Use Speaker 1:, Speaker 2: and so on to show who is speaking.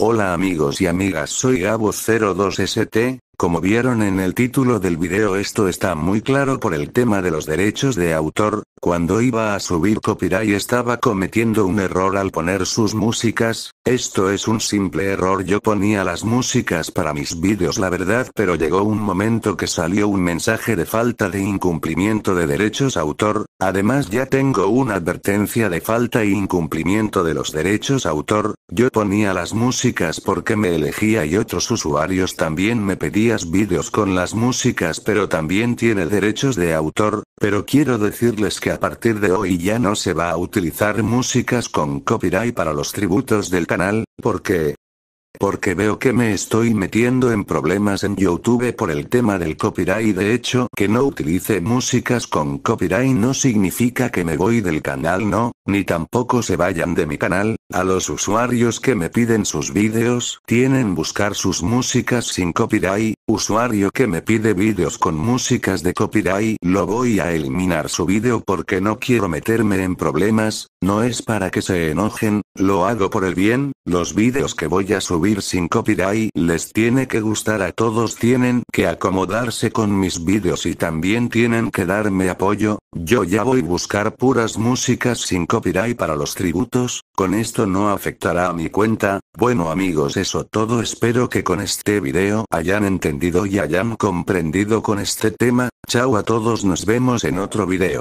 Speaker 1: Hola amigos y amigas soy Gabo02ST, como vieron en el título del video esto está muy claro por el tema de los derechos de autor, cuando iba a subir copyright estaba cometiendo un error al poner sus músicas, esto es un simple error yo ponía las músicas para mis vídeos la verdad pero llegó un momento que salió un mensaje de falta de incumplimiento de derechos autor, además ya tengo una advertencia de falta e incumplimiento de los derechos autor, yo ponía las músicas porque me elegía y otros usuarios también me pedían vídeos con las músicas pero también tiene derechos de autor, pero quiero decirles que a partir de hoy ya no se va a utilizar músicas con copyright para los tributos del canal, porque... Porque veo que me estoy metiendo en problemas en YouTube por el tema del copyright de hecho que no utilice músicas con copyright no significa que me voy del canal no, ni tampoco se vayan de mi canal, a los usuarios que me piden sus vídeos, tienen buscar sus músicas sin copyright, usuario que me pide vídeos con músicas de copyright, lo voy a eliminar su vídeo porque no quiero meterme en problemas, no es para que se enojen, lo hago por el bien, los vídeos que voy a subir sin copyright les tiene que gustar a todos, tienen que acomodarse con mis vídeos y también tienen que darme apoyo, yo ya voy buscar puras músicas sin copyright para los tributos, con esto no afectará a mi cuenta, bueno amigos eso todo espero que con este video hayan entendido y hayan comprendido con este tema, chao a todos nos vemos en otro video.